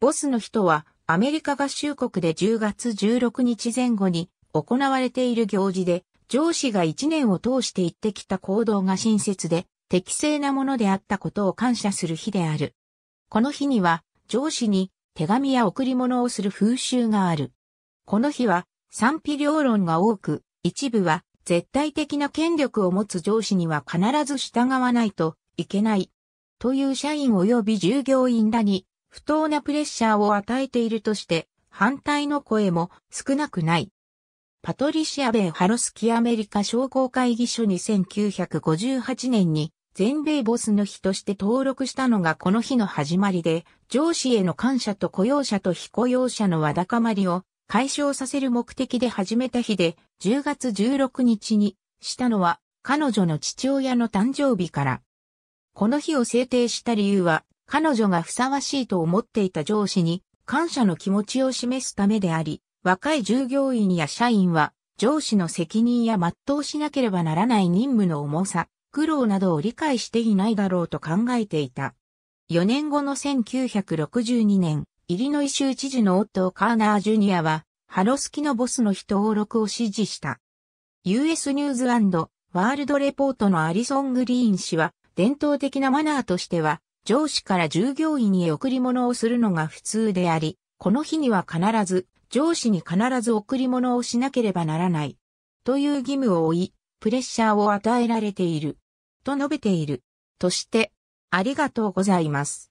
ボスの人はアメリカ合衆国で10月16日前後に行われている行事で、上司が1年を通して行ってきた行動が親切で適正なものであったことを感謝する日である。この日には上司に手紙や贈り物をする風習がある。この日は賛否両論が多く、一部は絶対的な権力を持つ上司には必ず従わないといけない。という社員及び従業員らに不当なプレッシャーを与えているとして、反対の声も少なくない。パトリシア・ベイ・ハロスキアメリカ商工会議所に1958年に全米ボスの日として登録したのがこの日の始まりで、上司への感謝と雇用者と非雇用者のわだかまりを解消させる目的で始めた日で、10月16日にしたのは彼女の父親の誕生日から。この日を制定した理由は、彼女がふさわしいと思っていた上司に感謝の気持ちを示すためであり、若い従業員や社員は上司の責任や全うしなければならない任務の重さ、苦労などを理解していないだろうと考えていた。4年後の1962年、イリノイ州知事の夫カーナー・ジュニアは、ハロスキのボスの人登録を指示した。US ニューズワールドレポートのアリソン・グリーン氏は、伝統的なマナーとしては、上司から従業員へ贈り物をするのが普通であり、この日には必ず、上司に必ず贈り物をしなければならない。という義務を負い、プレッシャーを与えられている。と述べている。として、ありがとうございます。